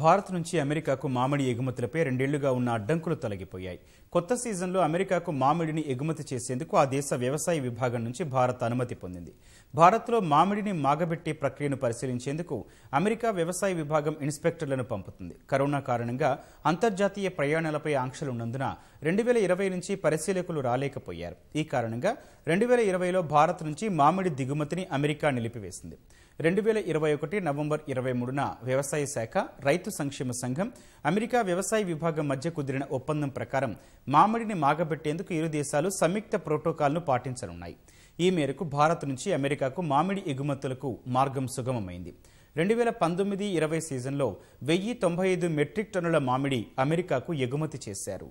భారత్ నుంచి అమెరికాకు మామిడి ఎగుమతులపై రెండేళ్లుగా ఉన్న అడ్డంకులు తొలగిపోయాయి కొత్త సీజన్లో అమెరికాకు మామిడిని ఎగుమతి చేసేందుకు ఆ దేశ వ్యవసాయ విభాగం నుంచి భారత్ అనుమతి పొందింది భారత్లో మామిడిని మాగబెట్టే ప్రక్రియను పరిశీలించేందుకు అమెరికా వ్యవసాయ విభాగం ఇన్స్పెక్టర్లను పంపుతుంది కరోనా కారణంగా అంతర్జాతీయ ప్రయాణాలపై ఆంక్షలు ఉన్నందున రెండు వేల ఇరవై నుంచి పరిశీలకులు రాలేకపోయారు ఈ కారణంగా రెండు వేల ఇరవైలో భారత్ నుంచి మామిడి దిగుమతిని అమెరికా నిలిపివేసింది రెండు వేల ఇరవై ఒకటి నవంబర్ ఇరవై మూడున వ్యవసాయ శాఖ రైతు రైతు సంక్షేమ సంఘం అమెరికా వ్యవసాయ విభాగం మధ్య కుదిరిన ఒప్పందం ప్రకారం మామిడిని మాగబెట్టేందుకు ఇరు దేశాలు సంయుక్త ప్రోటోకాల్ను పాటించనున్నాయి ఈ మేరకు భారత్ నుంచి అమెరికాకు మామిడి ఎగుమతులకు మార్గం సుగమమైంది రెండు వేల పంతొమ్మిది ఇరవై సీజన్లో వెయ్యి తొంభై ఐదు మెట్రిక్ టన్నుల మామిడి అమెరికాకు ఎగుమతి చేశారు